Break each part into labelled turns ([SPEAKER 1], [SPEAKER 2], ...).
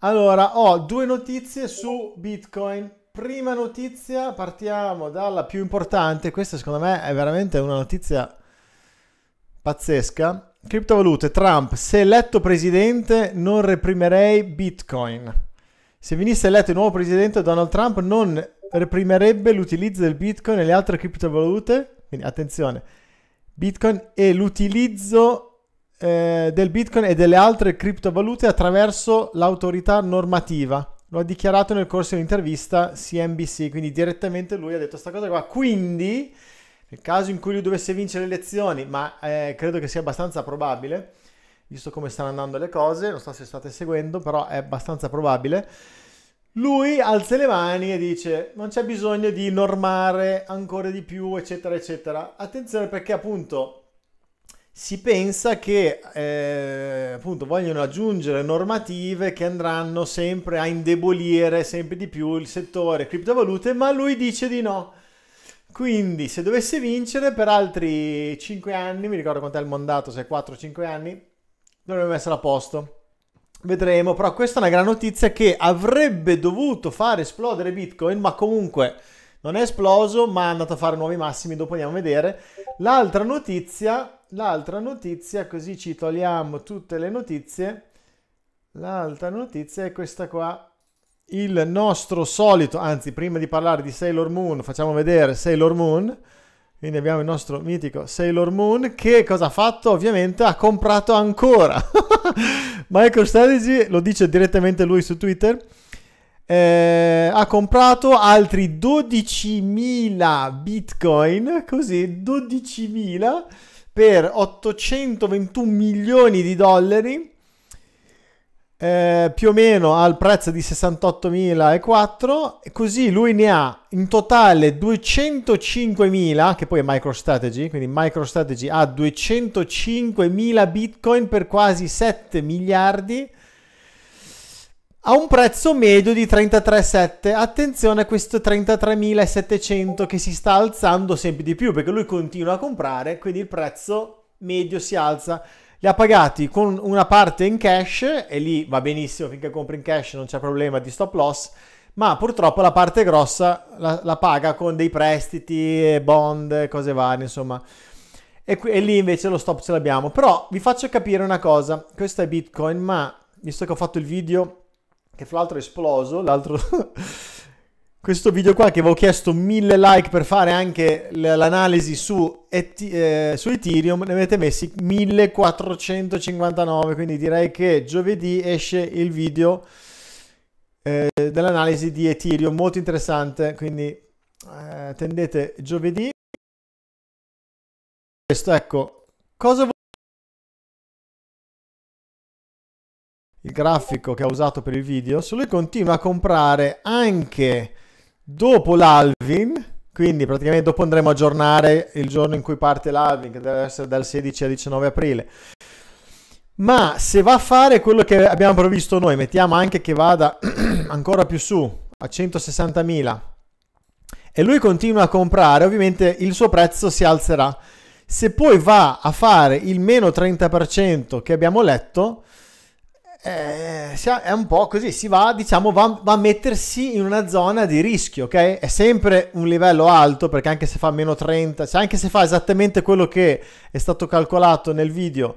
[SPEAKER 1] Allora, ho due notizie su Bitcoin. Prima notizia, partiamo dalla più importante. Questa secondo me è veramente una notizia pazzesca. Criptovalute, Trump, se eletto presidente non reprimerei Bitcoin. Se venisse eletto il nuovo presidente Donald Trump non reprimerebbe l'utilizzo del Bitcoin e le altre criptovalute. Quindi attenzione, Bitcoin e l'utilizzo eh, del Bitcoin e delle altre criptovalute attraverso l'autorità normativa. Lo ha dichiarato nel corso di un'intervista CNBC, quindi direttamente lui ha detto questa cosa qua. Quindi, nel caso in cui lui dovesse vincere le elezioni, ma eh, credo che sia abbastanza probabile, visto come stanno andando le cose, non so se state seguendo, però è abbastanza probabile. Lui alza le mani e dice non c'è bisogno di normare ancora di più, eccetera, eccetera. Attenzione perché appunto si pensa che eh, appunto vogliono aggiungere normative che andranno sempre a indebolire sempre di più il settore criptovalute, ma lui dice di no. Quindi se dovesse vincere per altri 5 anni, mi ricordo quant'è il mandato, se 4 o 5 anni, dovrebbe essere a posto. Vedremo, però questa è una gran notizia che avrebbe dovuto far esplodere Bitcoin, ma comunque non è esploso, ma è andato a fare nuovi massimi, dopo andiamo a vedere. L'altra notizia l'altra notizia, così ci togliamo tutte le notizie, l'altra notizia è questa qua. Il nostro solito, anzi prima di parlare di Sailor Moon, facciamo vedere Sailor Moon. Quindi abbiamo il nostro mitico Sailor Moon che cosa ha fatto? Ovviamente ha comprato ancora. MicroStrategy lo dice direttamente lui su Twitter. Eh, ha comprato altri 12.000 bitcoin, così 12.000 per 821 milioni di dollari, eh, più o meno al prezzo di 68.004, e così lui ne ha in totale 205.000, che poi è MicroStrategy, quindi MicroStrategy ha 205.000 bitcoin per quasi 7 miliardi a un prezzo medio di 33,7. Attenzione a questo 33.700 che si sta alzando sempre di più perché lui continua a comprare, quindi il prezzo medio si alza. Li ha pagati con una parte in cash e lì va benissimo finché compri in cash non c'è problema di stop loss, ma purtroppo la parte grossa la, la paga con dei prestiti, eh, bond, cose varie, insomma. E, qui, e lì invece lo stop ce l'abbiamo. Però vi faccio capire una cosa, questo è Bitcoin, ma visto che ho fatto il video che fra l'altro è esploso, l'altro... questo video qua che avevo chiesto mille like per fare anche l'analisi su, eh, su, Ethereum, ne avete messi 1459, quindi direi che giovedì esce il video eh, dell'analisi di Ethereum, molto interessante, quindi eh, attendete giovedì. Questo, ecco, cosa il grafico che ha usato per il video, se lui continua a comprare anche dopo l'Alvin, quindi praticamente dopo andremo a aggiornare il giorno in cui parte l'Alvin, che deve essere dal 16 al 19 aprile. Ma se va a fare quello che abbiamo previsto noi, mettiamo anche che vada ancora più su, a 160.000, e lui continua a comprare, ovviamente il suo prezzo si alzerà. Se poi va a fare il meno 30% che abbiamo letto, eh, è un po' così, si va, diciamo, va, va, a mettersi in una zona di rischio, ok? È sempre un livello alto perché anche se fa meno 30, cioè anche se fa esattamente quello che è stato calcolato nel video,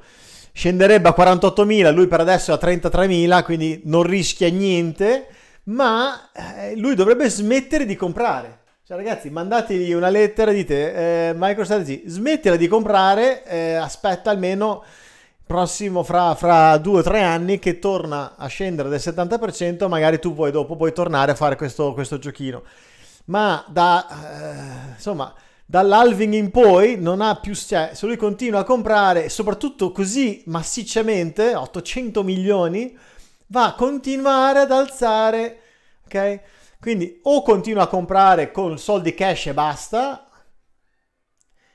[SPEAKER 1] scenderebbe a 48.000, lui per adesso è a 33.000, quindi non rischia niente, ma eh, lui dovrebbe smettere di comprare. Cioè ragazzi, mandategli una lettera, dite eh, MicroStrategy, smettila di comprare, eh, aspetta almeno prossimo fra, fra due o tre anni che torna a scendere del 70%, magari tu poi dopo puoi tornare a fare questo, questo giochino. Ma da, eh, insomma, dall'alving in poi non ha più, cioè, se lui continua a comprare, soprattutto così massicciamente, 800 milioni, va a continuare ad alzare, ok? Quindi o continua a comprare con soldi cash e basta,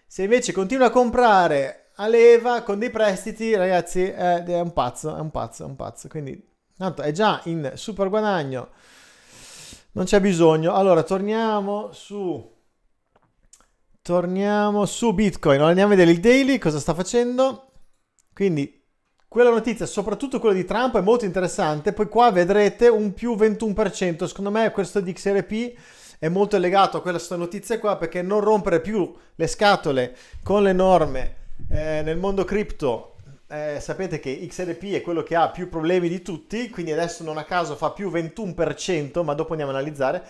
[SPEAKER 1] se invece continua a comprare a leva con dei prestiti, ragazzi, è, eh, è un pazzo, è un pazzo, è un pazzo. Quindi, tanto è già in super guadagno, non c'è bisogno. Allora, torniamo su... Torniamo su Bitcoin, allora, andiamo a vedere il daily, cosa sta facendo. Quindi, quella notizia, soprattutto quella di Trump, è molto interessante. Poi qua vedrete un più 21%. Secondo me questo di XRP è molto legato a questa notizia qua perché non rompere più le scatole con le norme eh, nel mondo cripto eh, sapete che XRP è quello che ha più problemi di tutti, quindi adesso non a caso fa più 21%, ma dopo andiamo a analizzare.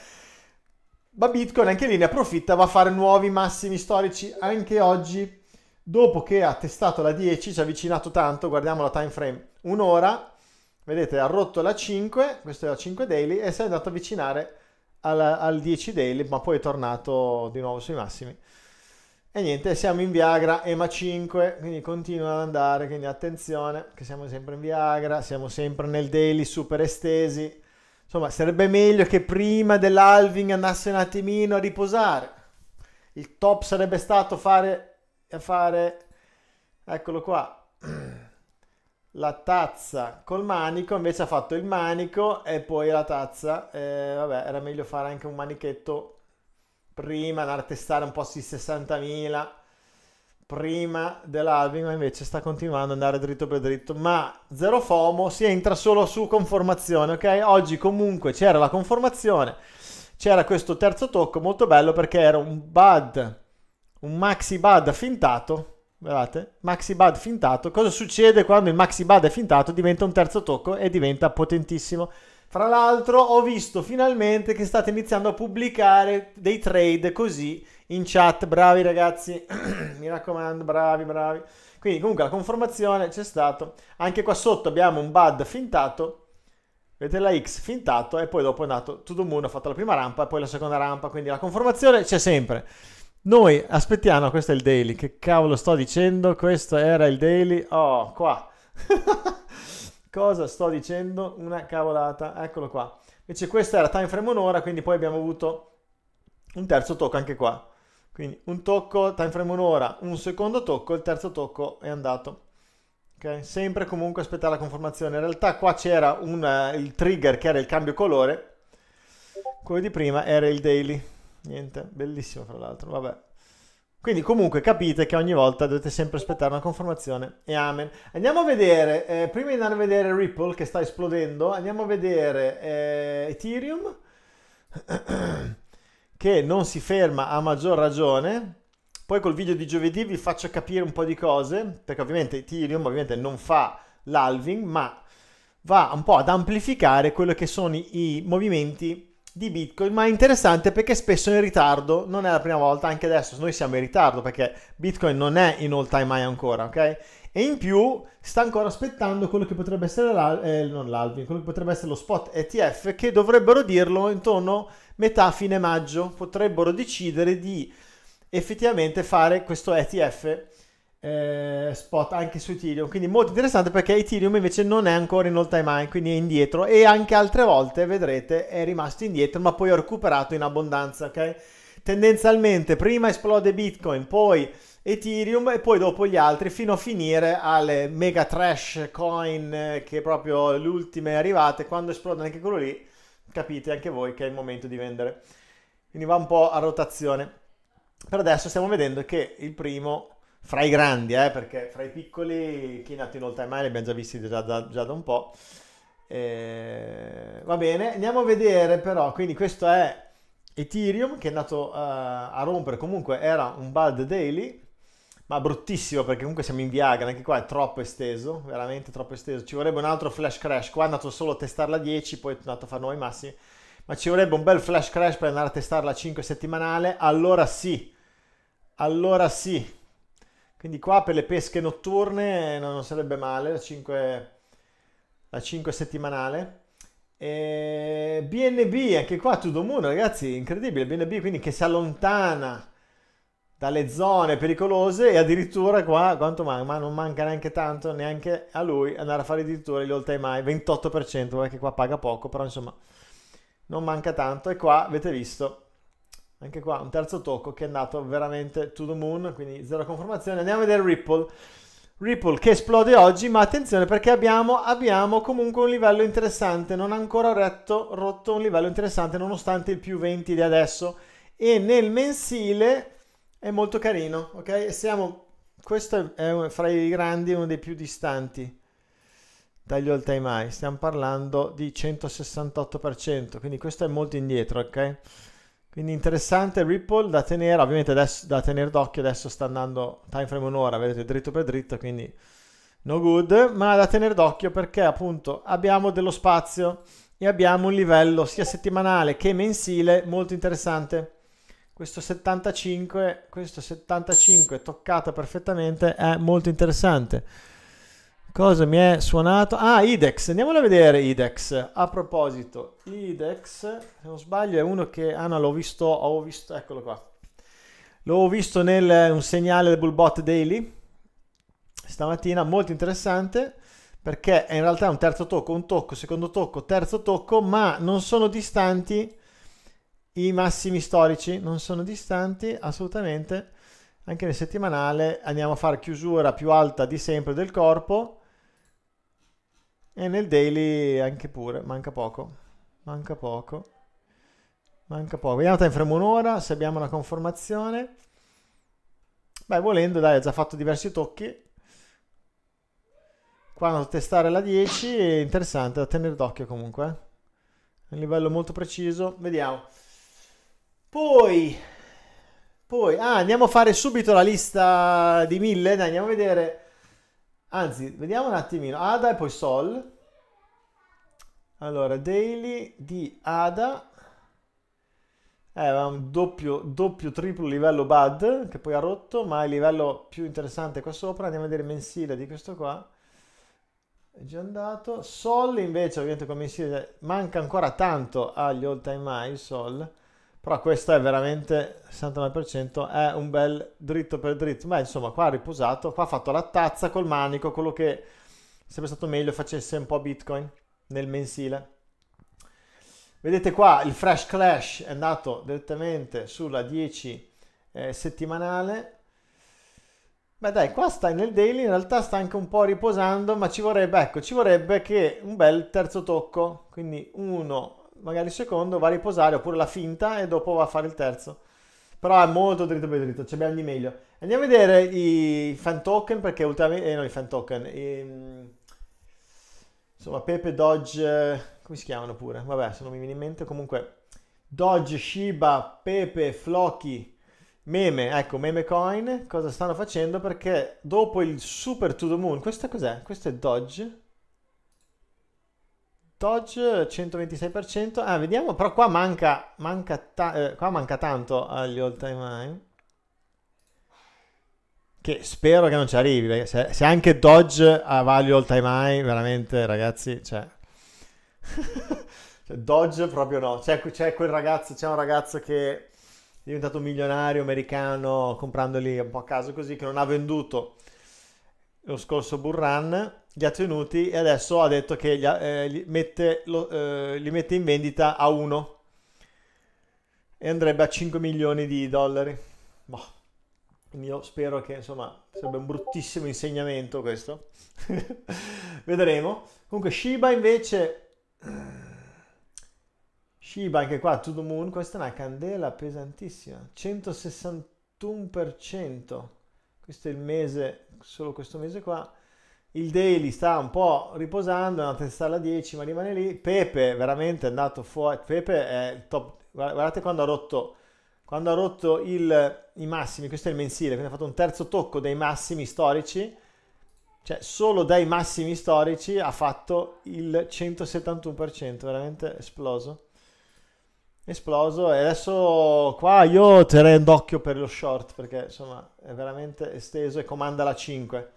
[SPEAKER 1] Ma Bitcoin anche lì ne approfitta, va a fare nuovi massimi storici anche oggi, dopo che ha testato la 10, ci ha avvicinato tanto, guardiamo la time frame, un'ora, vedete ha rotto la 5, questa è la 5 daily, e si è andato a avvicinare al, al 10 daily, ma poi è tornato di nuovo sui massimi. E niente, siamo in Viagra EMA 5, quindi continua ad andare, quindi attenzione che siamo sempre in Viagra, siamo sempre nel daily super estesi. Insomma, sarebbe meglio che prima dell'alving andasse un attimino a riposare. Il top sarebbe stato fare, fare eccolo qua, la tazza col manico, invece ha fatto il manico e poi la tazza. Eh, vabbè, era meglio fare anche un manichetto prima andare a testare un po' sui 60.000 prima dell'album, ma invece sta continuando ad andare dritto per dritto. Ma zero FOMO, si entra solo su conformazione, ok? Oggi comunque c'era la conformazione, c'era questo terzo tocco molto bello perché era un bud, un maxi bud fintato. Guardate, maxi bud fintato. Cosa succede quando il maxi bud è fintato? Diventa un terzo tocco e diventa potentissimo. Fra l'altro ho visto finalmente che state iniziando a pubblicare dei trade così in chat, bravi ragazzi, mi raccomando, bravi, bravi. Quindi comunque la conformazione c'è stato, anche qua sotto abbiamo un bud fintato, vedete la X fintato e poi dopo è andato tutto il mondo, ha fatto la prima rampa e poi la seconda rampa, quindi la conformazione c'è sempre. Noi aspettiamo, questo è il daily, che cavolo sto dicendo, questo era il daily, oh qua. Cosa sto dicendo? Una cavolata. Eccolo qua. Invece questa era time frame un'ora, quindi poi abbiamo avuto un terzo tocco anche qua. Quindi un tocco, time frame un'ora, un secondo tocco, il terzo tocco è andato. Okay? Sempre comunque aspettare la conformazione. In realtà qua c'era un, eh, il trigger che era il cambio colore, quello di prima era il daily. Niente, bellissimo fra l'altro, vabbè. Quindi comunque capite che ogni volta dovete sempre aspettare una conformazione e amen. Andiamo a vedere, eh, prima di andare a vedere Ripple che sta esplodendo, andiamo a vedere eh, Ethereum che non si ferma a maggior ragione. Poi col video di giovedì vi faccio capire un po' di cose, perché ovviamente Ethereum ovviamente non fa l'alving, ma va un po' ad amplificare quello che sono i movimenti di Bitcoin, ma è interessante perché spesso è in ritardo, non è la prima volta, anche adesso noi siamo in ritardo perché Bitcoin non è in all time high ancora, ok? E in più sta ancora aspettando quello che potrebbe essere l'al- eh, non l'alvin, quello che potrebbe essere lo spot ETF che dovrebbero dirlo intorno a metà fine maggio, potrebbero decidere di effettivamente fare questo ETF eh, spot anche su Ethereum, quindi molto interessante perché Ethereum invece non è ancora in all time high, quindi è indietro e anche altre volte vedrete è rimasto indietro ma poi ha recuperato in abbondanza, ok? Tendenzialmente prima esplode Bitcoin, poi Ethereum e poi dopo gli altri fino a finire alle mega trash coin eh, che proprio le ultime arrivate, quando esplode anche quello lì capite anche voi che è il momento di vendere. Quindi va un po' a rotazione. Per adesso stiamo vedendo che il primo fra i grandi, eh, perché fra i piccoli chi è nato in Old time li abbiamo già visti già, da, già da un po'. Eh, va bene, andiamo a vedere però, quindi questo è Ethereum che è andato uh, eh, a rompere, comunque era un bad daily, ma bruttissimo perché comunque siamo in Viagra, anche qua è troppo esteso, veramente troppo esteso, ci vorrebbe un altro flash crash, qua è andato solo a testarla a 10, poi è andato a fare nuovi massimi, ma ci vorrebbe un bel flash crash per andare a testarla a 5 settimanale, allora sì, allora sì, quindi qua per le pesche notturne eh, non sarebbe male, la 5, la 5 settimanale. E BNB, anche qua tutto The ragazzi, incredibile. BNB quindi che si allontana dalle zone pericolose e addirittura qua, quanto manca? Ma non manca neanche tanto, neanche a lui, andare a fare addirittura gli all time high, 28%, perché qua paga poco, però insomma non manca tanto. E qua avete visto anche qua un terzo tocco che è andato veramente to the moon, quindi zero conformazione. Andiamo a vedere Ripple. Ripple che esplode oggi, ma attenzione perché abbiamo, abbiamo comunque un livello interessante, non ha ancora retto, rotto un livello interessante nonostante il più 20 di adesso e nel mensile è molto carino, ok? Siamo, questo è fra i grandi uno dei più distanti dagli all time high, stiamo parlando di 168%, quindi questo è molto indietro, ok? Quindi interessante Ripple da tenere, ovviamente adesso, da tenere d'occhio, adesso sta andando time frame un'ora, vedete dritto per dritto, quindi no good, ma da tenere d'occhio perché appunto abbiamo dello spazio e abbiamo un livello sia settimanale che mensile molto interessante. Questo 75, questo 75 toccato perfettamente è molto interessante. Cosa mi è suonato? Ah, IDEX, andiamolo a vedere IDEX. A proposito, IDEX, se non sbaglio, è uno che... Ah no, l'ho visto, ho visto, eccolo qua. L'ho visto nel un segnale del Bullbot Daily stamattina, molto interessante, perché è in realtà un terzo tocco, un tocco, secondo tocco, terzo tocco, ma non sono distanti i massimi storici, non sono distanti assolutamente. Anche nel settimanale andiamo a fare chiusura più alta di sempre del corpo e nel daily anche pure, manca poco, manca poco, manca poco. Vediamo time frame un'ora, se abbiamo una conformazione. Beh, volendo, dai, ho già fatto diversi tocchi. Qua andiamo a testare la 10, è interessante da tenere d'occhio comunque. È eh. un livello molto preciso, vediamo. Poi, poi, ah, andiamo a fare subito la lista di 1000, dai, andiamo a vedere Anzi, vediamo un attimino. Ada e poi Sol. Allora, daily di Ada. Eh, un doppio, doppio, triplo livello bad che poi ha rotto, ma il livello più interessante è qua sopra. Andiamo a vedere mensile di questo qua. È già andato. Sol invece, ovviamente con mensile, manca ancora tanto agli all time high, Sol. Però questa è veramente 69%, è un bel dritto per dritto. Beh, insomma, qua ha riposato, qua ha fatto la tazza col manico, quello che sarebbe stato meglio facesse un po' Bitcoin nel mensile. Vedete qua il Fresh Clash è andato direttamente sulla 10 eh, settimanale. Beh dai, qua sta nel daily, in realtà sta anche un po' riposando, ma ci vorrebbe, ecco, ci vorrebbe che un bel terzo tocco, quindi 1, magari il secondo va a riposare oppure la finta e dopo va a fare il terzo. Però è molto dritto per dritto, ci abbiamo di meglio. Andiamo a vedere i fan token perché ultimamente... Eh no, i fan token. I, mm, insomma, Pepe, Dodge... Come si chiamano pure? Vabbè, se non mi viene in mente. Comunque, Dodge, Shiba, Pepe, Floki, Meme, ecco, meme coin, cosa stanno facendo? Perché dopo il Super To The Moon, questa cos'è? Questo è Dodge? Dodge 126%, ah vediamo, però qua manca, manca, ta- eh, qua manca tanto agli all time high. Che spero che non ci arrivi, perché se, se anche Dodge va agli all time high, veramente ragazzi, cioè... cioè Dodge proprio no, c'è, c'è quel ragazzo, c'è un ragazzo che è diventato milionario americano comprandoli un po' a caso così, che non ha venduto lo scorso Burran li ha tenuti e adesso ha detto che li, eh, li, mette, lo, eh, li mette in vendita a 1 e andrebbe a 5 milioni di dollari. Boh. Io spero che, insomma, sarebbe un bruttissimo insegnamento questo. Vedremo. Comunque Shiba invece... Shiba anche qua, to the moon, questa è una candela pesantissima. 161%. Questo è il mese, solo questo mese qua il Daily sta un po' riposando, è una testa alla 10 ma rimane lì, Pepe veramente è andato fuori, Pepe è il top, guardate quando ha rotto, quando ha rotto il, i massimi, questo è il mensile, quindi ha fatto un terzo tocco dei massimi storici, cioè solo dai massimi storici ha fatto il 171%, veramente esploso. Esploso e adesso qua io terrei d'occhio per lo short perché insomma è veramente esteso e comanda la 5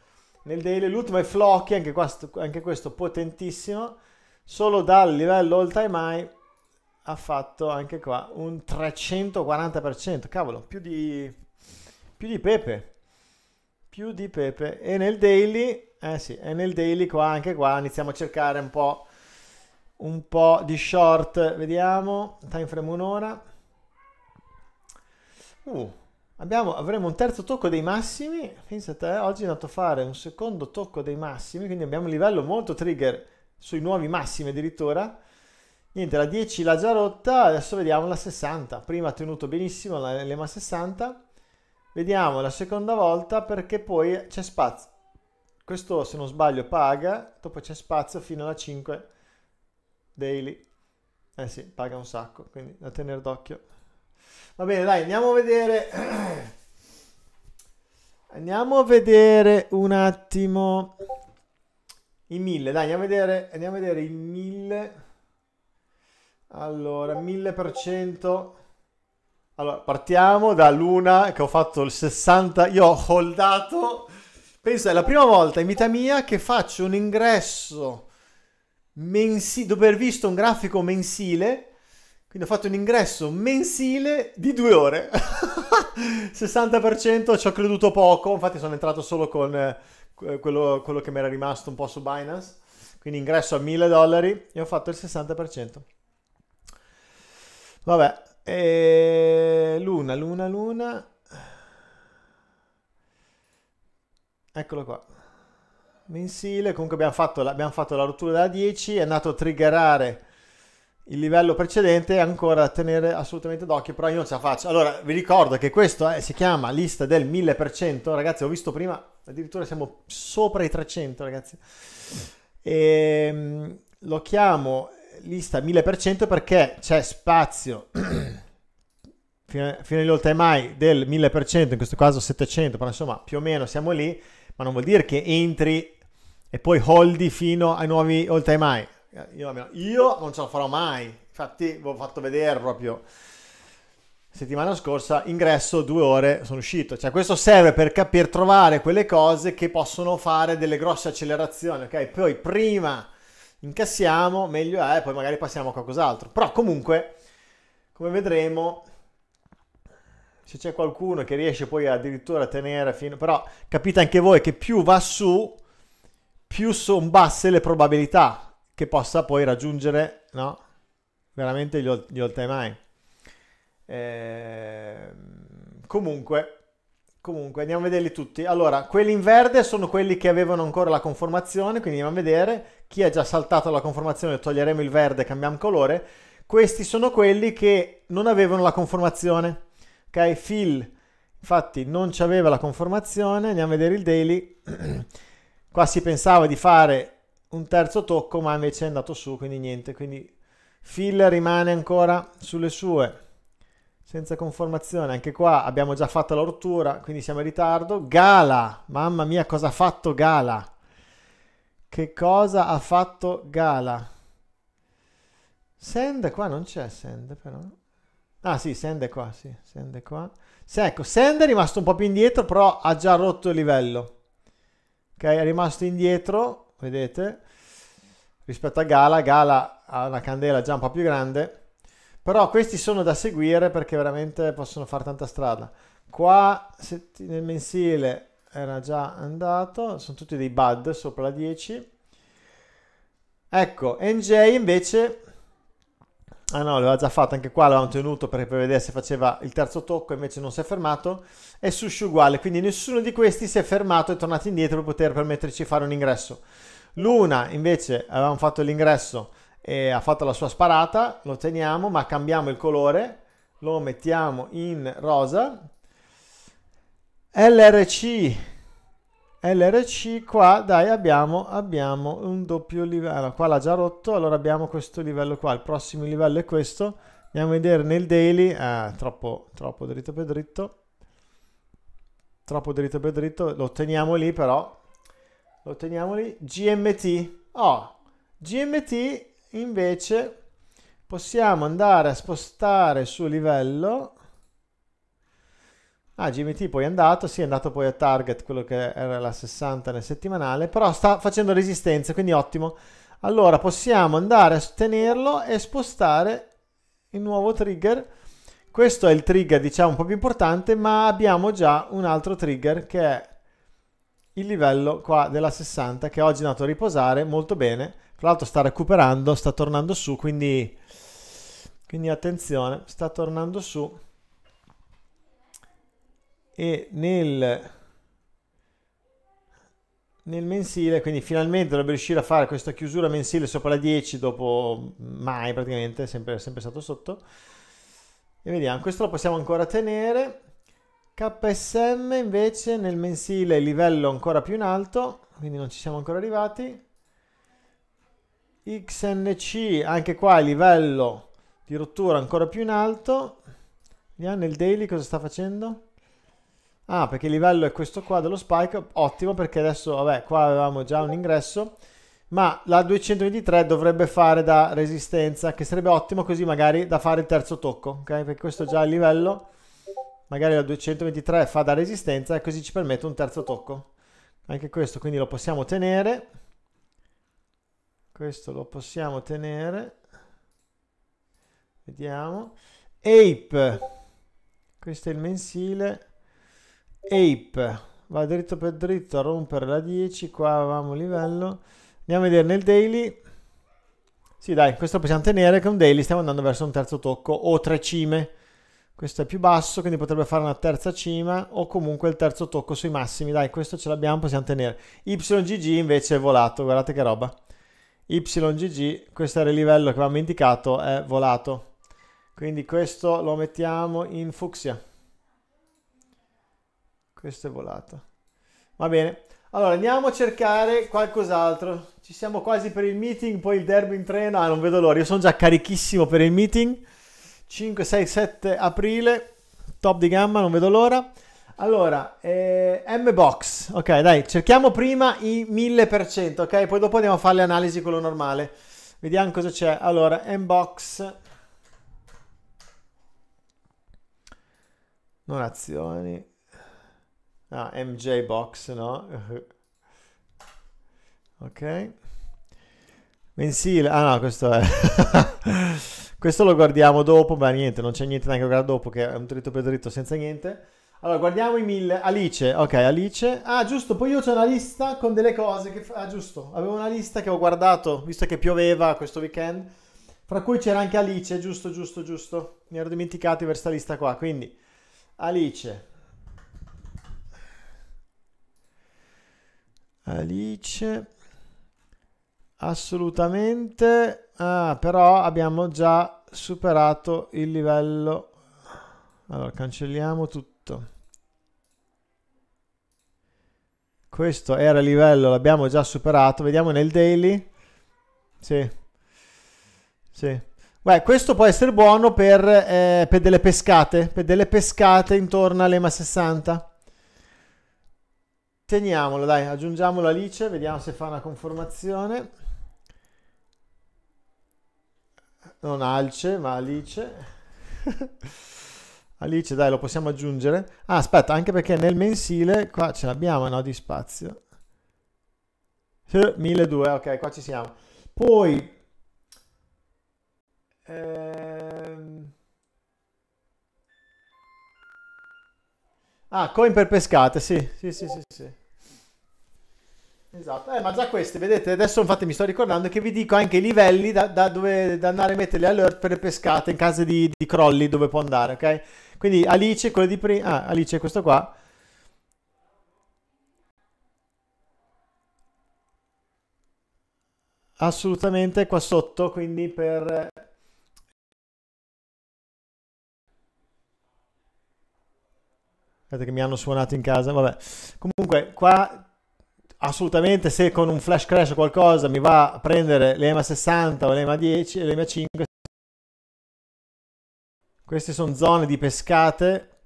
[SPEAKER 1] nel daily L'ultimo è Flocky, anche, anche, questo potentissimo, solo dal livello all time high ha fatto anche qua un 340%, cavolo, più di, più di Pepe, più di Pepe, e nel daily, eh sì, e nel daily qua, anche qua, iniziamo a cercare un po', un po di short, vediamo, time frame un'ora, uh, Abbiamo, avremo un terzo tocco dei massimi, te, oggi è andato a fare un secondo tocco dei massimi, quindi abbiamo un livello molto trigger sui nuovi massimi addirittura. Niente, la 10 l'ha già rotta, adesso vediamo la 60. Prima ha tenuto benissimo l'ema 60. Vediamo la seconda volta perché poi c'è spazio. Questo, se non sbaglio, paga, dopo c'è spazio fino alla 5 daily. Eh sì, paga un sacco, quindi da tenere d'occhio. Va bene, dai, andiamo a vedere. Andiamo a vedere un attimo i 1000. Dai, andiamo a vedere, andiamo a vedere i 1000. Allora, 1000%. Allora, partiamo da Luna che ho fatto il 60. Io ho holdato. Pensa, è la prima volta in vita mia che faccio un ingresso mensile, dopo aver visto un grafico mensile quindi ho fatto un ingresso mensile di due ore. 60% ci ho creduto poco, infatti sono entrato solo con eh, quello, quello che mi era rimasto un po' su Binance. Quindi ingresso a 1000 dollari e ho fatto il 60%. Vabbè, e... Eh, luna, luna, luna. Eccolo qua. Mensile, comunque abbiamo fatto la, abbiamo fatto la rottura da 10, è andato a triggerare il livello precedente è ancora da tenere assolutamente d'occhio, però io non ce la faccio. Allora, vi ricordo che questo eh, si chiama lista del 1000%, ragazzi, ho visto prima, addirittura siamo sopra i 300, ragazzi. E, ehm, lo chiamo lista 1000% perché c'è spazio fino, fino all'oltre mai del 1000%, in questo caso 700, però insomma più o meno siamo lì, ma non vuol dire che entri e poi holdi fino ai nuovi all time high eh, io, io non ce la farò mai. Infatti, vi ho fatto vedere proprio settimana scorsa, ingresso due ore, sono uscito. Cioè, questo serve per capire, trovare quelle cose che possono fare delle grosse accelerazioni, ok? Poi prima incassiamo, meglio è, poi magari passiamo a qualcos'altro. Però comunque, come vedremo, se c'è qualcuno che riesce poi addirittura a tenere fino... Però capite anche voi che più va su, più sono basse le probabilità che possa poi raggiungere no? veramente gli all, time high. Ehm, comunque, comunque, andiamo a vederli tutti. Allora, quelli in verde sono quelli che avevano ancora la conformazione, quindi andiamo a vedere chi ha già saltato la conformazione, toglieremo il verde e cambiamo colore. Questi sono quelli che non avevano la conformazione. Ok, Phil infatti non c'aveva la conformazione, andiamo a vedere il daily. Qua si pensava di fare un terzo tocco ma invece è andato su quindi niente quindi Phil rimane ancora sulle sue senza conformazione anche qua abbiamo già fatto la rottura quindi siamo in ritardo Gala mamma mia cosa ha fatto Gala che cosa ha fatto Gala Send qua non c'è Send però ah sì Send è qua sì Send è qua sì, ecco Send è rimasto un po' più indietro però ha già rotto il livello ok è rimasto indietro vedete? Rispetto a Gala, Gala ha una candela già un po' più grande, però questi sono da seguire perché veramente possono fare tanta strada. Qua nel mensile era già andato, sono tutti dei bud sopra la 10. Ecco, NJ invece Ah no, l'aveva già fatto, anche qua l'avevamo tenuto per vedere se faceva il terzo tocco, invece non si è fermato. E sushi uguale, quindi nessuno di questi si è fermato e tornato indietro per poter permetterci di fare un ingresso. Luna invece avevamo fatto l'ingresso e ha fatto la sua sparata, lo teniamo ma cambiamo il colore, lo mettiamo in rosa. LRC LRC qua dai abbiamo, abbiamo un doppio livello allora, qua l'ha già rotto allora abbiamo questo livello qua il prossimo livello è questo andiamo a vedere nel daily ah, troppo, troppo dritto per dritto troppo dritto per dritto lo teniamo lì però lo teniamo lì GMT oh GMT invece possiamo andare a spostare sul livello Ah, GMT poi è andato, sì, è andato poi a target, quello che era la 60 nel settimanale, però sta facendo resistenza, quindi ottimo. Allora, possiamo andare a tenerlo e spostare il nuovo trigger. Questo è il trigger, diciamo, un po' più importante, ma abbiamo già un altro trigger che è il livello qua della 60, che oggi è andato a riposare molto bene. Tra l'altro sta recuperando, sta tornando su, quindi, quindi attenzione, sta tornando su e nel, nel mensile, quindi finalmente dovrebbe riuscire a fare questa chiusura mensile sopra la 10 dopo mai praticamente, sempre, sempre stato sotto. E vediamo, questo lo possiamo ancora tenere. KSM invece nel mensile livello ancora più in alto, quindi non ci siamo ancora arrivati. XNC anche qua livello di rottura ancora più in alto. Vediamo nel daily cosa sta facendo. Ah, perché il livello è questo qua dello spike, ottimo perché adesso, vabbè, qua avevamo già un ingresso, ma la 223 dovrebbe fare da resistenza, che sarebbe ottimo così magari da fare il terzo tocco, ok? Perché questo è già il livello, magari la 223 fa da resistenza e così ci permette un terzo tocco. Anche questo quindi lo possiamo tenere, questo lo possiamo tenere, vediamo, Ape, questo è il mensile, ape va dritto per dritto a rompere la 10 qua avevamo livello andiamo a vedere nel daily sì dai questo possiamo tenere con daily stiamo andando verso un terzo tocco o tre cime questo è più basso quindi potrebbe fare una terza cima o comunque il terzo tocco sui massimi dai questo ce l'abbiamo possiamo tenere YGG invece è volato guardate che roba YGG questo era il livello che avevamo indicato è volato quindi questo lo mettiamo in fucsia questo è volato Va bene. Allora, andiamo a cercare qualcos'altro. Ci siamo quasi per il meeting, poi il derby in treno. Ah, non vedo l'ora. Io sono già carichissimo per il meeting. 5, 6, 7 aprile. Top di gamma, non vedo l'ora. Allora, eh, M-Box. Ok, dai, cerchiamo prima i 1000%, ok? Poi dopo andiamo a fare le analisi quello normale. Vediamo cosa c'è. Allora, M-Box. Donazioni. Ah, MJ Box, no? ok. Mensile, ah no, questo è... questo lo guardiamo dopo, ma niente, non c'è niente neanche da guardare dopo, che è un dritto per dritto senza niente. Allora, guardiamo i mille. Alice, ok, Alice. Ah, giusto, poi io ho una lista con delle cose che... Ah, giusto, avevo una lista che ho guardato, visto che pioveva questo weekend. Fra cui c'era anche Alice, giusto, giusto, giusto. Mi ero dimenticato di questa lista qua, quindi... Alice, Alice assolutamente ah, però abbiamo già superato il livello allora cancelliamo tutto questo era il livello l'abbiamo già superato vediamo nel daily sì sì Beh, questo può essere buono per, eh, per delle pescate per delle pescate intorno all'EMA 60 Teniamolo, dai, aggiungiamolo Alice, vediamo se fa una conformazione. Non Alce, ma Alice. Alice, dai, lo possiamo aggiungere. Ah, aspetta, anche perché nel mensile qua ce l'abbiamo, no, di spazio. 1200, eh, ok, qua ci siamo. Poi... Ehm... Ah, coin per pescate, sì, sì, sì, sì. sì. Esatto, eh, ma già queste, vedete, adesso infatti mi sto ricordando che vi dico anche i livelli da, da dove da andare a mettere le alert per le pescate in caso di, di, crolli dove può andare, ok? Quindi Alice, quello di prima, ah, Alice è questo qua. Assolutamente qua sotto, quindi per... Eh, aspetta che mi hanno suonato in casa, vabbè. Comunque, qua assolutamente se con un flash crash o qualcosa mi va a prendere l'EMA 60 o l'EMA 10 e l'EMA 5 queste sono zone di pescate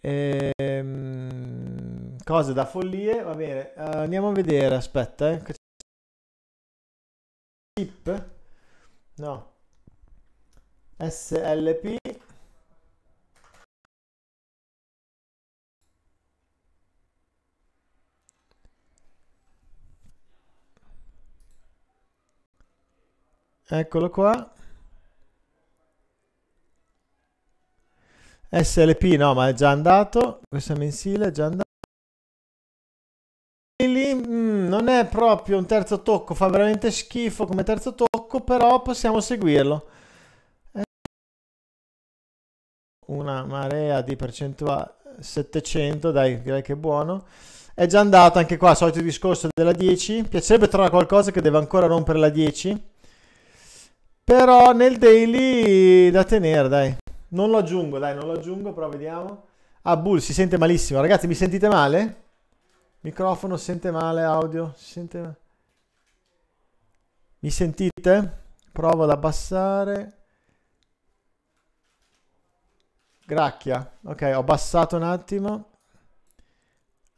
[SPEAKER 1] ehm, cose da follie va bene uh, andiamo a vedere aspetta eh. tip no slp eccolo qua. SLP no, ma è già andato, questo mensile, è già andato. Lì, mm, non è proprio un terzo tocco, fa veramente schifo come terzo tocco, però possiamo seguirlo. Eh, una marea di percentuale 700, dai, direi che è buono. È già andato anche qua, solito discorso della 10. Piacerebbe trovare qualcosa che deve ancora rompere la 10 però nel daily da tenere, dai. Non lo aggiungo, dai, non lo aggiungo, però vediamo. Ah, Bull si sente malissimo. Ragazzi, mi sentite male? Microfono sente male, audio si sente... Mi sentite? Provo ad abbassare. Gracchia. Ok, ho abbassato un attimo.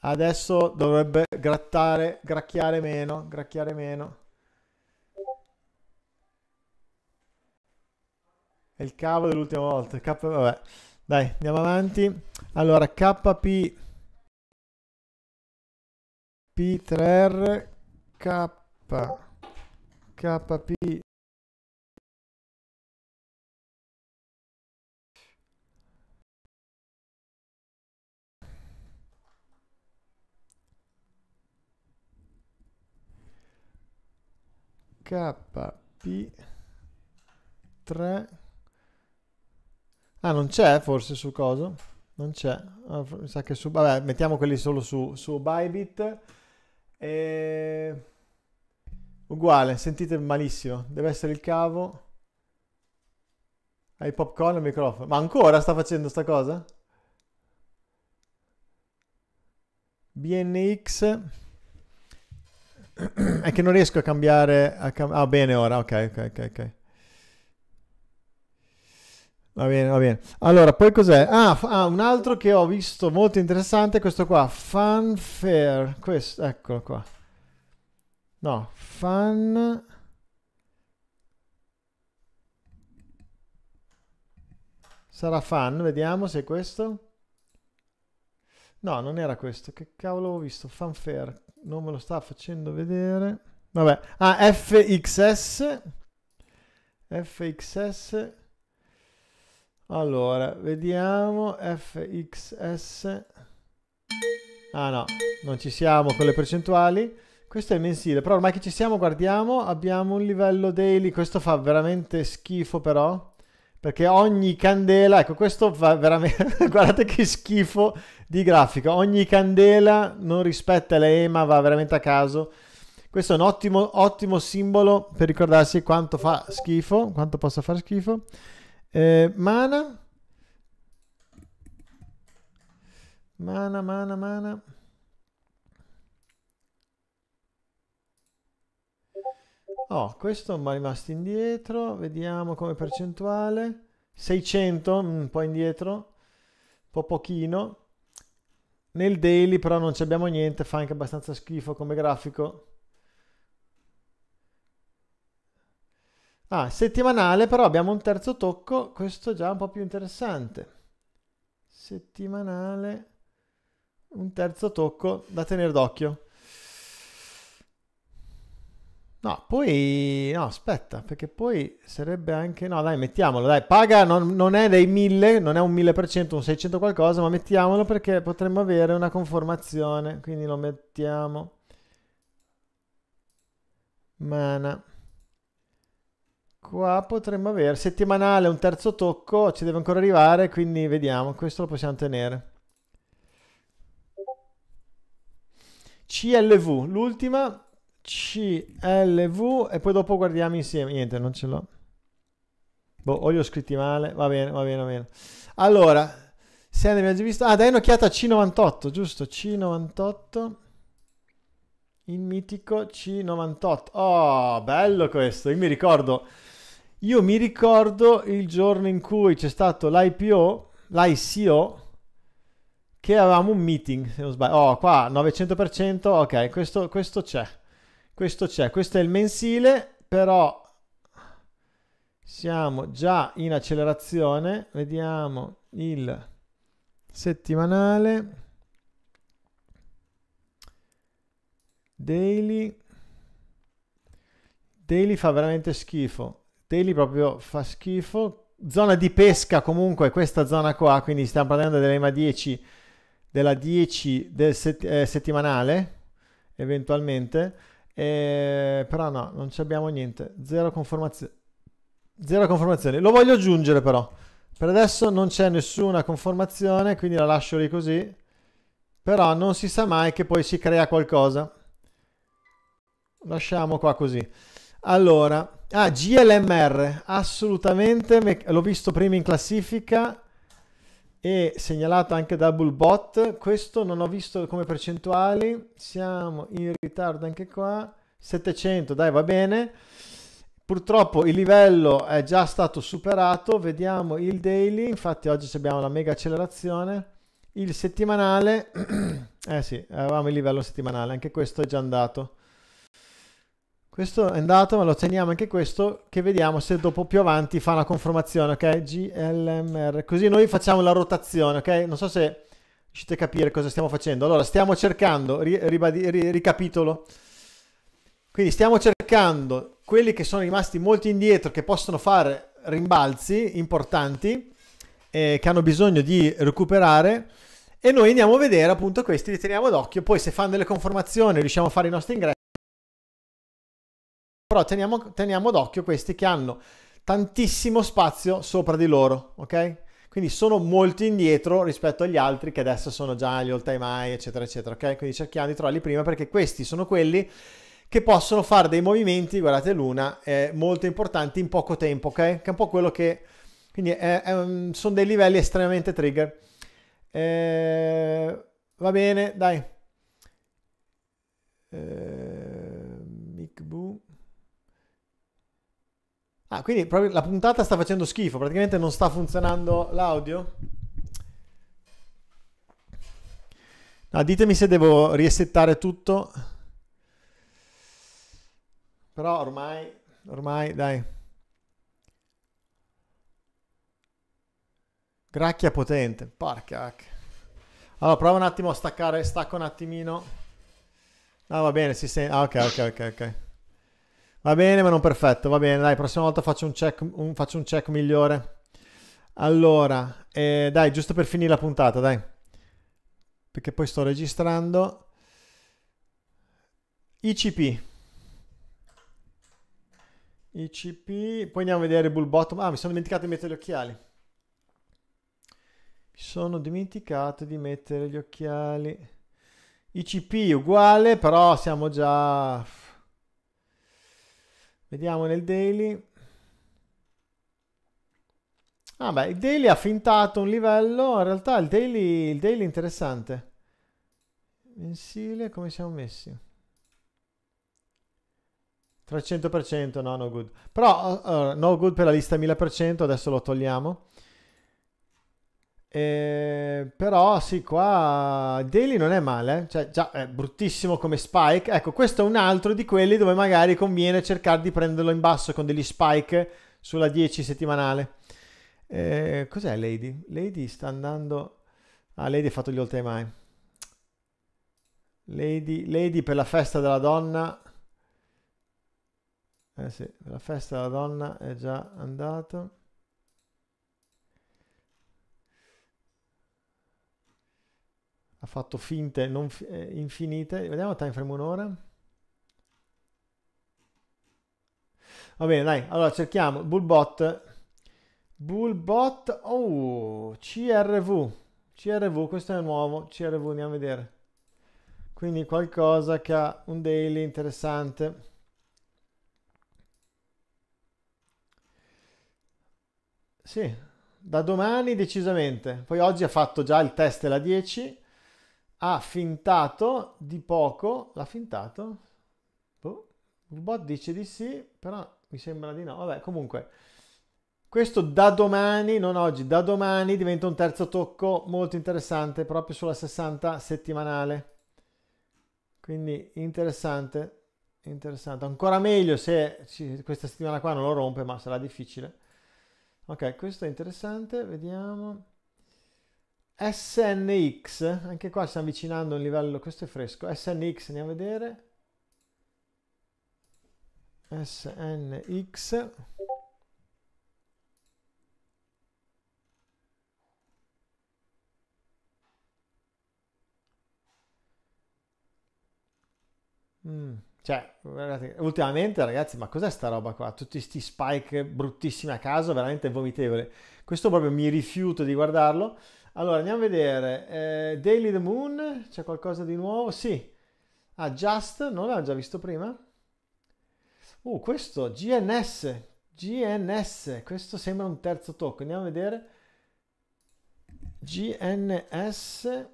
[SPEAKER 1] Adesso dovrebbe grattare, gracchiare meno, gracchiare meno. È il cavo dell'ultima volta. K, vabbè. Dai, andiamo avanti. Allora, KP P3R K KP KP 3 Ah, non c'è forse su coso? Non c'è. Ah, mi sa che su... Vabbè, mettiamo quelli solo su, su Bybit. E... Uguale, sentite malissimo. Deve essere il cavo. Hai popcorn e microfono. Ma ancora sta facendo sta cosa? BNX. È che non riesco a cambiare... A cam... ah, bene ora, ok, ok, ok. okay. Va bene, va bene. Allora, poi cos'è? Ah, f- ah, un altro che ho visto molto interessante è questo qua, Fanfare. Questo, eccolo qua. No, fan... Sarà fan, vediamo se è questo. No, non era questo. Che cavolo ho visto? Fanfare. Non me lo sta facendo vedere. Vabbè. Ah, FXS. FXS allora, vediamo fxs. Ah no, non ci siamo con le percentuali. Questo è il mensile, però ormai che ci siamo, guardiamo, abbiamo un livello daily. Questo fa veramente schifo però, perché ogni candela, ecco questo fa veramente, guardate che schifo di grafica. Ogni candela non rispetta l'EMA, va veramente a caso. Questo è un ottimo, ottimo simbolo per ricordarsi quanto fa schifo, quanto possa far schifo. Eh, mana. Mana, mana, mana. Oh, questo mi è rimasto indietro. Vediamo come percentuale. 600, mm, un po' indietro. Un po' pochino. Nel daily però non abbiamo niente, fa anche abbastanza schifo come grafico. Ah, settimanale però abbiamo un terzo tocco, questo già è un po' più interessante. Settimanale, un terzo tocco da tenere d'occhio. No, poi... No, aspetta, perché poi sarebbe anche... No, dai, mettiamolo, dai, paga non, non è dei 1000, non è un 1000%, un 600 qualcosa, ma mettiamolo perché potremmo avere una conformazione, quindi lo mettiamo. Mana. Qua potremmo avere settimanale, un terzo tocco, ci deve ancora arrivare, quindi vediamo, questo lo possiamo tenere. CLV, l'ultima CLV e poi dopo guardiamo insieme. Niente, non ce l'ho. Boh, o li ho scritti male, va bene, va bene, va bene. Allora, se ne abbiamo già visto... Ah, dai un'occhiata a C98, giusto? C98. Il mitico C98. Oh, bello questo, io mi ricordo... Io mi ricordo il giorno in cui c'è stato l'IPO, l'ICO, che avevamo un meeting, se non sbaglio. Oh, qua 900%, ok, questo, questo c'è. Questo c'è, questo è il mensile, però siamo già in accelerazione. Vediamo il settimanale. Daily. Daily fa veramente schifo. Teli proprio fa schifo. Zona di pesca comunque, questa zona qua, quindi stiamo parlando dell'EMA 10, della 10 del set, eh, settimanale, eventualmente. Eh, però no, non abbiamo niente. Zero conformazione. Zero conformazione. Lo voglio aggiungere però. Per adesso non c'è nessuna conformazione, quindi la lascio lì così. Però non si sa mai che poi si crea qualcosa. Lasciamo qua così. Allora, Ah, GLMR, assolutamente, l'ho visto prima in classifica e segnalato anche da Bullbot. Questo non ho visto come percentuali, siamo in ritardo anche qua. 700, dai, va bene. Purtroppo il livello è già stato superato, vediamo il daily, infatti oggi abbiamo la mega accelerazione. Il settimanale, eh sì, avevamo il livello settimanale, anche questo è già andato. Questo è andato, ma lo teniamo anche questo, che vediamo se dopo più avanti fa una conformazione, ok? GLMR. Così noi facciamo la rotazione, ok? Non so se riuscite a capire cosa stiamo facendo. Allora, stiamo cercando, ri, ri, ricapitolo. Quindi stiamo cercando quelli che sono rimasti molto indietro, che possono fare rimbalzi importanti, eh, che hanno bisogno di recuperare, e noi andiamo a vedere appunto questi, li teniamo d'occhio, poi se fanno delle conformazioni riusciamo a fare i nostri ingressi. Però teniamo, teniamo d'occhio questi che hanno tantissimo spazio sopra di loro, ok? Quindi sono molto indietro rispetto agli altri che adesso sono già gli all time high, eccetera, eccetera, ok? Quindi cerchiamo di trovarli prima perché questi sono quelli che possono fare dei movimenti, guardate l'una, eh, molto importanti in poco tempo, ok? Che è un po' quello che... Quindi è, è, sono dei livelli estremamente trigger. Eh, va bene, dai. Eh, Ah, quindi proprio la puntata sta facendo schifo, praticamente non sta funzionando l'audio? No, ditemi se devo resettare tutto. Però ormai, ormai, dai. Gracchia potente, porca. Allora, prova un attimo a staccare, stacco un attimino. No, va bene, si sente. Ah, ok, ok, ok, ok. Va bene, ma non perfetto. Va bene, dai, prossima volta faccio un check, un, faccio un check migliore. Allora, eh, dai, giusto per finire la puntata, dai. Perché poi sto registrando. ICP. ICP. Poi andiamo a vedere Bull Bottom. Ah, mi sono dimenticato di mettere gli occhiali. Mi sono dimenticato di mettere gli occhiali. ICP uguale, però siamo già... Vediamo nel daily. Ah beh, il daily ha fintato un livello, in realtà il daily, il daily interessante. Mensile, come siamo messi? 300%, no, no good. Però, uh, no good per la lista 1000%, adesso lo togliamo. Eh, però sì, qua Daily non è male, eh. cioè già è bruttissimo come spike. Ecco, questo è un altro di quelli dove magari conviene cercare di prenderlo in basso con degli spike sulla 10 settimanale. Eh, cos'è Lady? Lady sta andando... Ah, Lady ha fatto gli all time Lady, Lady per la festa della donna. Eh sì, la festa della donna è già andata. ha fatto finte non, eh, infinite. Vediamo time frame un'ora. Va bene, dai. Allora cerchiamo Bullbot. Bullbot. Oh, CRV. CRV, questo è nuovo. CRV, andiamo a vedere. Quindi qualcosa che ha un daily interessante. Sì, da domani decisamente. Poi oggi ha fatto già il test della 10 ha fintato di poco, l'ha fintato? Boh. Il bot dice di sì, però mi sembra di no. Vabbè, comunque, questo da domani, non oggi, da domani diventa un terzo tocco molto interessante proprio sulla 60 settimanale. Quindi interessante, interessante. Ancora meglio se ci, questa settimana qua non lo rompe, ma sarà difficile. Ok, questo è interessante, vediamo. SNX, anche qua sta avvicinando un livello, questo è fresco, SNX andiamo a vedere, SNX, mm. Cioè, guardate, ultimamente ragazzi, ma cos'è sta roba qua? Tutti questi spike bruttissimi a caso, veramente vomitevole. Questo proprio mi rifiuto di guardarlo. Allora, andiamo a vedere. Eh, Daily the Moon, c'è qualcosa di nuovo? Sì. Ah, Just, non l'avevamo già visto prima? Uh, questo, GNS. GNS, questo sembra un terzo tocco. Andiamo a vedere. GNS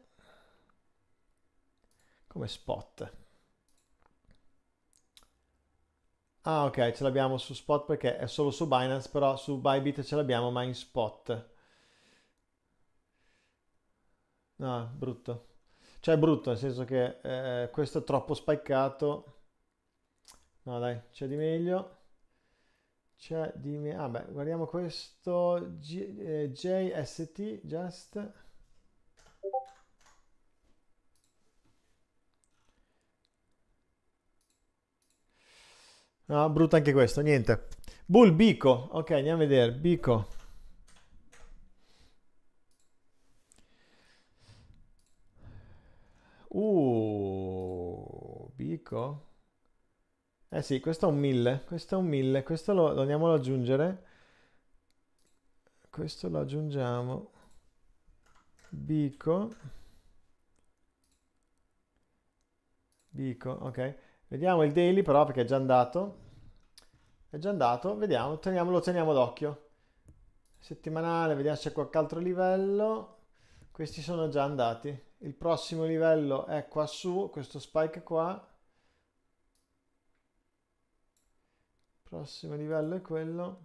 [SPEAKER 1] come spot. Ah, ok, ce l'abbiamo su spot perché è solo su Binance, però su Bybit ce l'abbiamo, ma in spot. No, brutto. Cioè brutto, nel senso che eh, questo è troppo spiccato. No dai, c'è di meglio. C'è di meglio. Ah beh, guardiamo questo G, eh, JST, just. No, brutto anche questo, niente. Bull Bico, ok, andiamo a vedere, Bico. Uh, Bico. Eh sì, questo è un 1000, questo è un 1000, questo lo, lo andiamo ad aggiungere. Questo lo aggiungiamo. Bico. Bico, ok. Vediamo il daily però perché è già andato. È già andato, vediamo, teniamo, lo teniamo d'occhio. Settimanale, vediamo se c'è qualche altro livello. Questi sono già andati il prossimo livello è qua su, questo spike qua. Il prossimo livello è quello.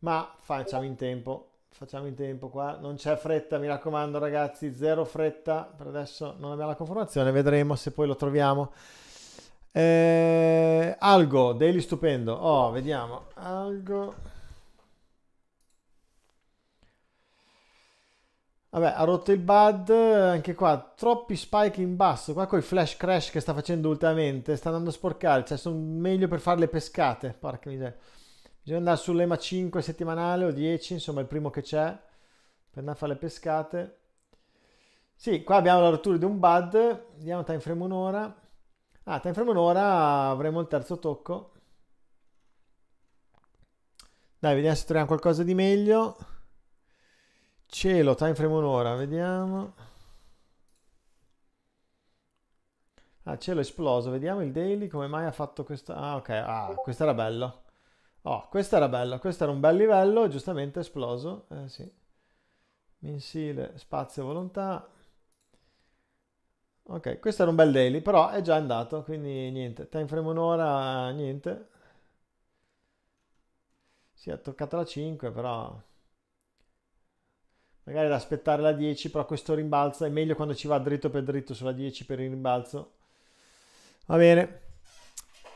[SPEAKER 1] Ma facciamo in tempo, facciamo in tempo qua. Non c'è fretta, mi raccomando ragazzi, zero fretta. Per adesso non abbiamo la conformazione, vedremo se poi lo troviamo. Eh, algo, daily stupendo. Oh, vediamo. Algo. Vabbè, ha rotto il bad, anche qua, troppi spike in basso, qua col flash crash che sta facendo ultimamente, sta andando a sporcare, cioè sono meglio per fare le pescate, porca miseria. Bisogna andare sull'EMA 5 settimanale o 10, insomma il primo che c'è, per andare a fare le pescate. Sì, qua abbiamo la rottura di un bad, vediamo time frame un'ora. Ah, time frame un'ora avremo il terzo tocco. Dai, vediamo se troviamo qualcosa di meglio. Cielo, time frame un'ora, vediamo. Ah, cielo esploso, vediamo il daily, come mai ha fatto questo? Ah, ok, ah, questo era bello. Oh, questo era bello, questo era un bel livello, giustamente esploso, eh sì. Mensile, spazio, volontà. Ok, questo era un bel daily, però è già andato, quindi niente. Time frame un'ora, niente. Si è toccata la 5, però magari ad aspettare la 10, però questo rimbalzo è meglio quando ci va dritto per dritto sulla 10 per il rimbalzo. Va bene.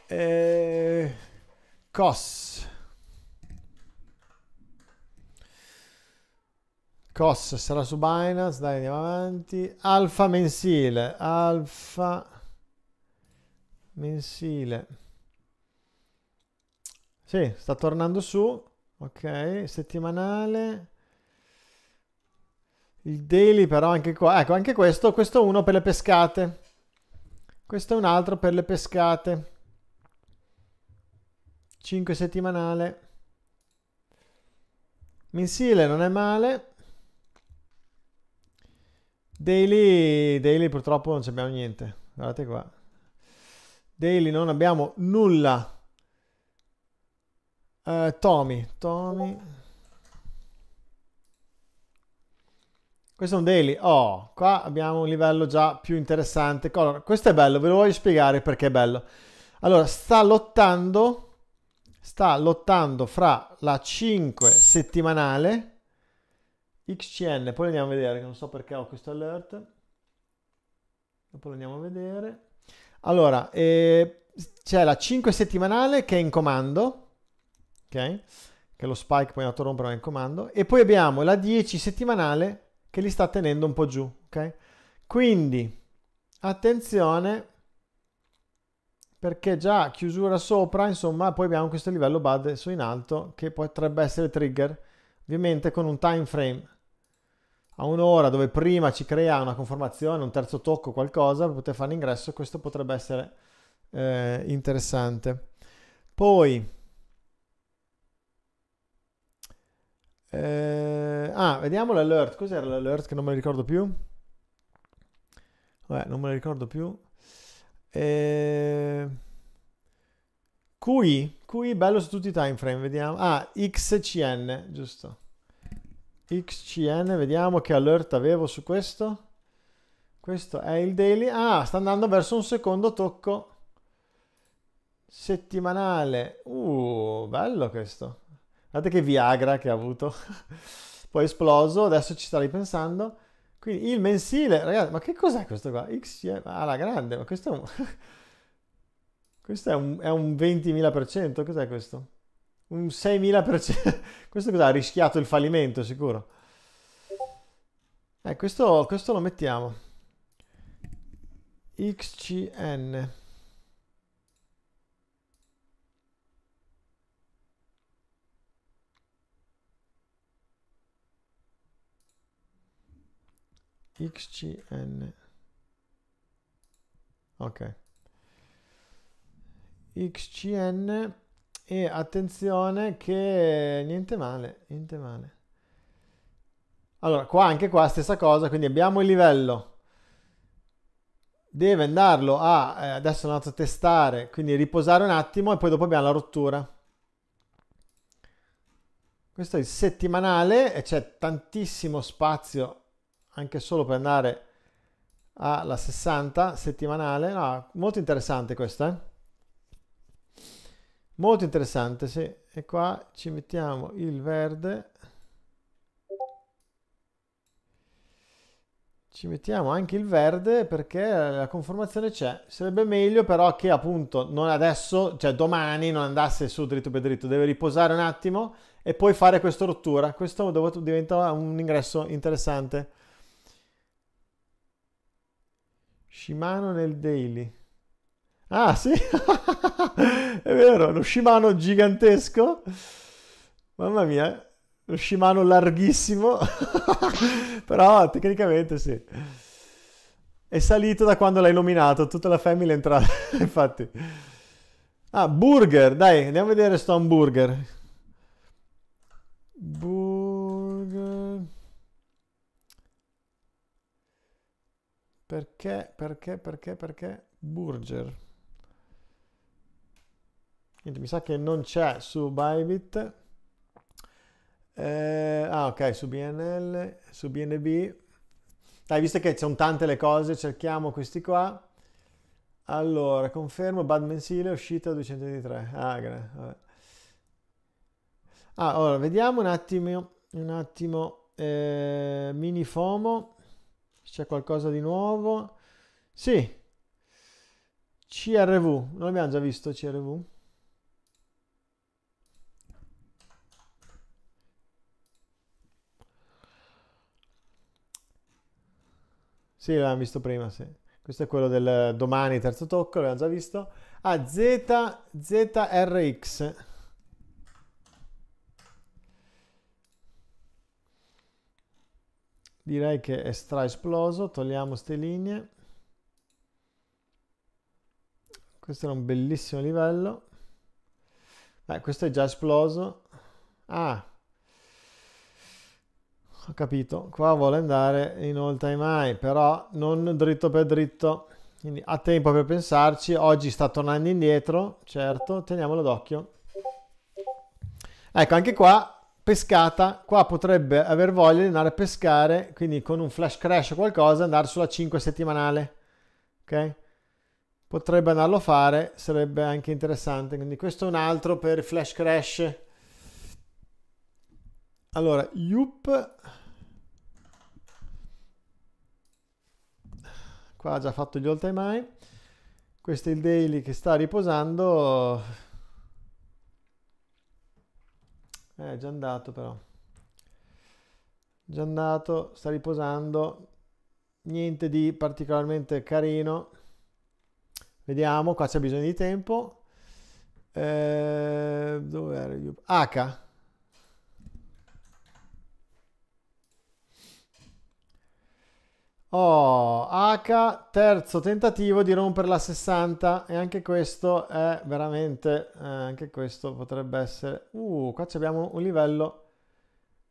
[SPEAKER 1] Eh, Cos. Cos sarà su Binance, dai andiamo avanti. Alfa mensile, alfa mensile. Sì, sta tornando su. Ok, settimanale. Il daily però anche qua, ecco anche questo, questo è uno per le pescate. Questo è un altro per le pescate. 5 settimanale. Mensile non è male. Daily, daily purtroppo non abbiamo niente. Guardate qua. Daily non abbiamo nulla. Uh, Tommy, Tommy. Questo è un daily. Oh, qua abbiamo un livello già più interessante. Color, questo è bello, ve lo voglio spiegare perché è bello. Allora, sta lottando, sta lottando fra la 5 settimanale XCN, poi andiamo a vedere, non so perché ho questo alert. Dopo lo andiamo a vedere. Allora, eh, c'è la 5 settimanale che è in comando, ok? Che lo spike poi andato a rompere ma è in comando. E poi abbiamo la 10 settimanale che li sta tenendo un po' giù, ok? Quindi attenzione perché già chiusura sopra, insomma, poi abbiamo questo livello BAD adesso in alto che potrebbe essere trigger, ovviamente con un time frame a un'ora dove prima ci crea una conformazione, un terzo tocco, qualcosa per poter fare l'ingresso, questo potrebbe essere eh, interessante. Poi Eh, ah, vediamo l'alert. Cos'era l'alert che non me lo ricordo più? Vabbè, non me lo ricordo più. Eh, QI, QI bello su tutti i time frame, vediamo. Ah, XCN, giusto. XCN, vediamo che alert avevo su questo. Questo è il daily. Ah, sta andando verso un secondo tocco settimanale. Uh, bello questo. Guardate che Viagra che ha avuto. Poi è esploso, adesso ci starei pensando. Quindi il mensile, ragazzi, ma che cos'è questo qua? XCM, alla ah, grande, ma questo è un... questo è un, è un 20.000%, cos'è questo? Un 6.000%, questo cos'ha? Ha rischiato il fallimento, sicuro. Eh, questo, questo lo mettiamo. XCN. xcn ok xcn e attenzione che niente male niente male allora qua anche qua stessa cosa quindi abbiamo il livello deve andarlo a eh, adesso andato a testare quindi riposare un attimo e poi dopo abbiamo la rottura questo è il settimanale e c'è tantissimo spazio anche solo per andare alla 60 settimanale. No, molto interessante questa, eh? Molto interessante, sì. E qua ci mettiamo il verde. Ci mettiamo anche il verde perché la conformazione c'è. Sarebbe meglio però che appunto non adesso, cioè domani non andasse su dritto per dritto, deve riposare un attimo e poi fare questa rottura. Questo diventa un ingresso interessante. Shimano nel daily. Ah, sì, è vero, lo Shimano gigantesco. Mamma mia, lo Shimano larghissimo, però tecnicamente sì. È salito da quando l'hai nominato, tutta la famiglia è entrata, infatti. Ah, burger, dai, andiamo a vedere sto hamburger. Burger. Perché, perché, perché, perché Burger? Niente, mi sa che non c'è su Bybit. Eh, ah, ok, su BNL, su BNB. Dai, visto che sono tante le cose, cerchiamo questi qua. Allora, confermo, Bad mensile, uscita 223. Ah, grazie. Ah, allora, vediamo un attimo, un attimo, eh, mini FOMO c'è qualcosa di nuovo. Sì, CRV, non abbiamo già visto CRV? Sì, l'abbiamo visto prima, sì. Questo è quello del domani, terzo tocco, l'abbiamo già visto. Ah, Z, ZRX. direi che è stra esploso togliamo queste linee questo era un bellissimo livello Beh, questo è già esploso ah ho capito qua vuole andare in all time high però non dritto per dritto quindi ha tempo per pensarci oggi sta tornando indietro certo teniamolo d'occhio ecco anche qua pescata, qua potrebbe aver voglia di andare a pescare, quindi con un flash crash o qualcosa, andare sulla 5 settimanale, ok? Potrebbe andarlo a fare, sarebbe anche interessante, quindi questo è un altro per flash crash. Allora, yup. Qua ha già fatto gli all time high. Questo è il daily che sta riposando Eh, è già andato però. Già andato, sta riposando. Niente di particolarmente carino. Vediamo, qua c'è bisogno di tempo. Eh, dove ero io? H. Oh, H, terzo tentativo di rompere la 60 e anche questo è veramente, eh, anche questo potrebbe essere... Uh, qua abbiamo un livello...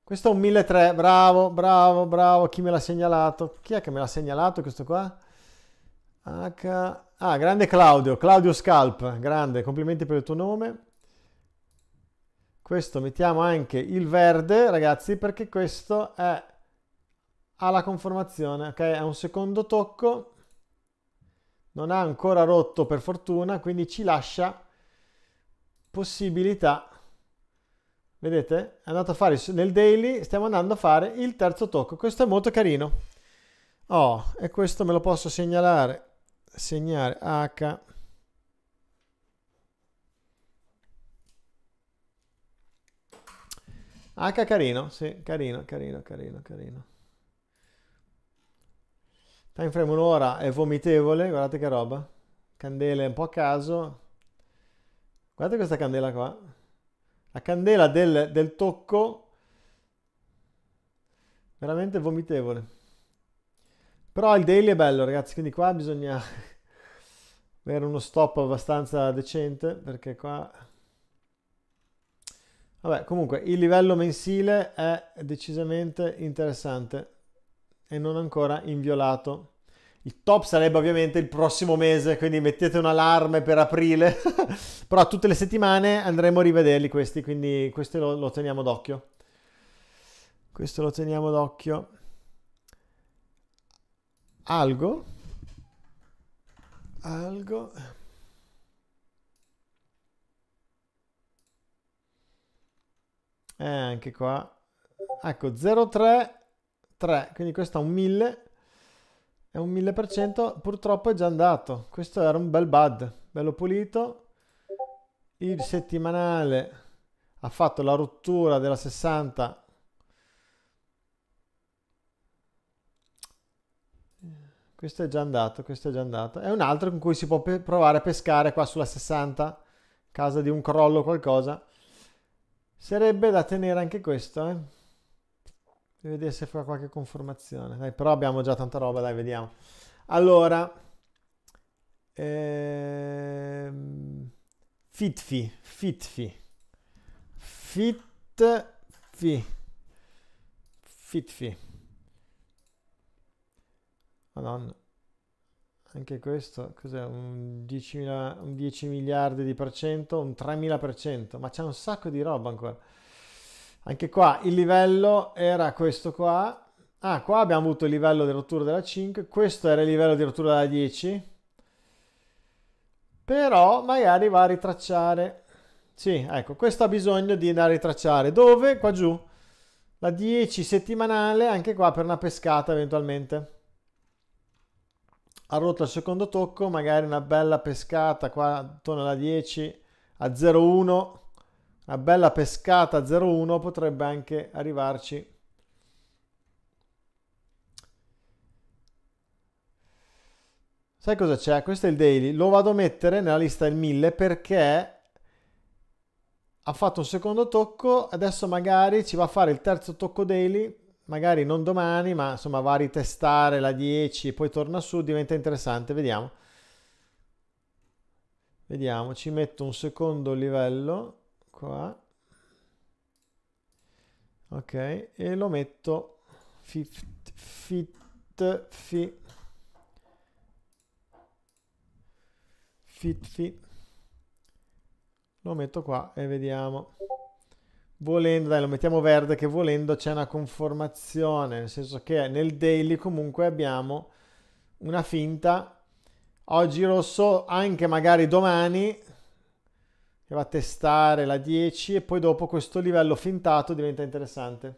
[SPEAKER 1] Questo è un 1003, bravo, bravo, bravo, chi me l'ha segnalato? Chi è che me l'ha segnalato questo qua? H... Ah, grande Claudio, Claudio Scalp, grande, complimenti per il tuo nome. Questo mettiamo anche il verde, ragazzi, perché questo è la conformazione, ok? È un secondo tocco, non ha ancora rotto per fortuna, quindi ci lascia possibilità. Vedete? È andato a fare nel daily, stiamo andando a fare il terzo tocco. Questo è molto carino. Oh, e questo me lo posso segnalare. Segnare H. H carino, sì, carino, carino, carino, carino. Time frame un'ora è vomitevole, guardate che roba. Candele un po' a caso. Guardate questa candela qua. La candela del, del tocco veramente vomitevole. Però il daily è bello, ragazzi, quindi qua bisogna avere uno stop abbastanza decente perché qua Vabbè, comunque il livello mensile è decisamente interessante e non ancora inviolato. Il top sarebbe ovviamente il prossimo mese, quindi mettete un allarme per aprile, però tutte le settimane andremo a rivederli questi, quindi questo lo, lo teniamo d'occhio. Questo lo teniamo d'occhio. Algo. Algo. E eh, anche qua. Ecco, 03 3, quindi questo è un 1000, è un 1000%, purtroppo è già andato, questo era un bel bud, bello pulito, il settimanale ha fatto la rottura della 60 questo è già andato questo è già andato è un altro con cui si può provare a pescare qua sulla 60 casa di un crollo o qualcosa sarebbe da tenere anche questo eh Devo vedere se fa qualche conformazione. Dai, però abbiamo già tanta roba, dai, vediamo. Allora, ehm, Fitfi, Fitfi, Fitfi, Fitfi. Madonna, anche questo, cos'è? Un 10, un 10 miliardi di per cento, un 3.000 per cento, ma c'è un sacco di roba ancora. Anche qua il livello era questo qua. Ah, qua abbiamo avuto il livello di rottura della 5, questo era il livello di rottura della 10. Però magari va a ritracciare. Sì, ecco, questo ha bisogno di andare a ritracciare. Dove? Qua giù. La 10 settimanale, anche qua per una pescata eventualmente. Ha rotto il secondo tocco, magari una bella pescata qua attorno alla 10 a 0,1 una bella pescata 0-1 potrebbe anche arrivarci. Sai cosa c'è? Questo è il daily. Lo vado a mettere nella lista del 1000 perché ha fatto un secondo tocco. Adesso magari ci va a fare il terzo tocco daily. Magari non domani, ma insomma va a ritestare la 10 poi torna su. Diventa interessante. Vediamo. Vediamo, ci metto un secondo livello qua ok e lo metto fit fit fi fit fi lo metto qua e vediamo volendo dai lo mettiamo verde che volendo c'è una conformazione nel senso che nel daily comunque abbiamo una finta oggi rosso anche magari domani che va a testare la 10 e poi dopo questo livello fintato diventa interessante.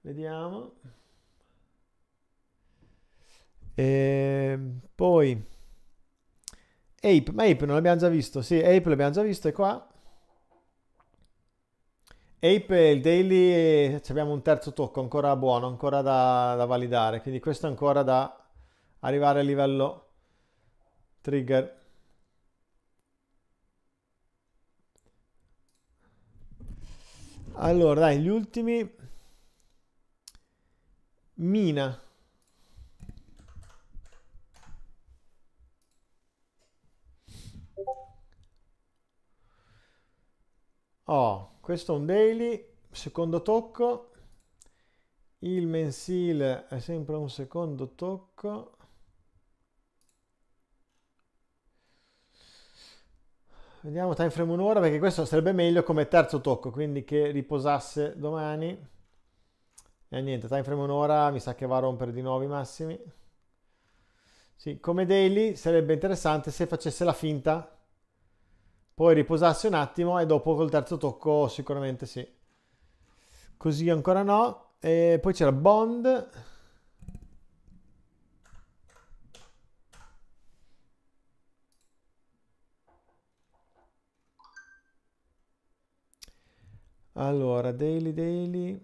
[SPEAKER 1] Vediamo. E ehm, poi Ape, ma Ape non l'abbiamo già visto. Sì, Ape l'abbiamo già visto, è qua. Ape il daily, abbiamo un terzo tocco ancora buono, ancora da, da validare, quindi questo è ancora da arrivare al livello trigger. Allora, dai, gli ultimi. Mina. Oh, questo è un daily, secondo tocco. Il mensile è sempre un secondo tocco. Vediamo time frame un'ora perché questo sarebbe meglio come terzo tocco, quindi che riposasse domani. E eh, niente, time frame un'ora mi sa che va a rompere di nuovo i massimi. Sì, come daily sarebbe interessante se facesse la finta, poi riposasse un attimo e dopo col terzo tocco sicuramente sì. Così ancora no. E poi c'era Bond. Allora, daily daily.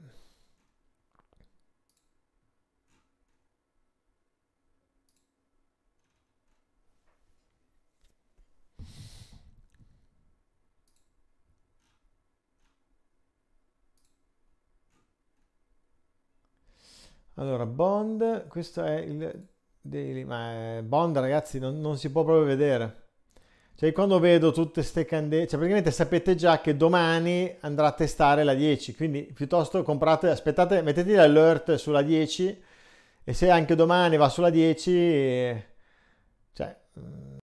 [SPEAKER 1] Allora, Bond, questo è il daily, ma Bond ragazzi non, non si può proprio vedere. Cioè quando vedo tutte queste candele, cioè praticamente sapete già che domani andrà a testare la 10, quindi piuttosto comprate, aspettate, mettete l'alert sulla 10 e se anche domani va sulla 10, eh, cioè... Mm,